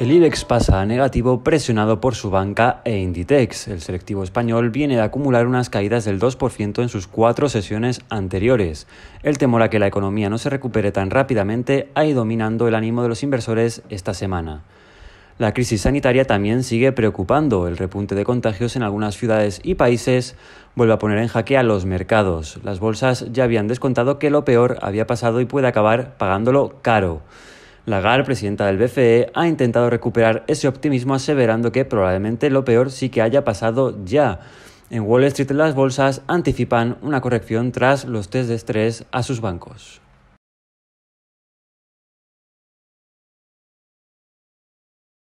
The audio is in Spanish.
El IBEX pasa a negativo presionado por su banca e Inditex. El selectivo español viene de acumular unas caídas del 2% en sus cuatro sesiones anteriores. El temor a que la economía no se recupere tan rápidamente ha ido dominando el ánimo de los inversores esta semana. La crisis sanitaria también sigue preocupando. El repunte de contagios en algunas ciudades y países vuelve a poner en jaque a los mercados. Las bolsas ya habían descontado que lo peor había pasado y puede acabar pagándolo caro. Lagarde, presidenta del BCE, ha intentado recuperar ese optimismo aseverando que probablemente lo peor sí que haya pasado ya. En Wall Street las bolsas anticipan una corrección tras los test de estrés a sus bancos.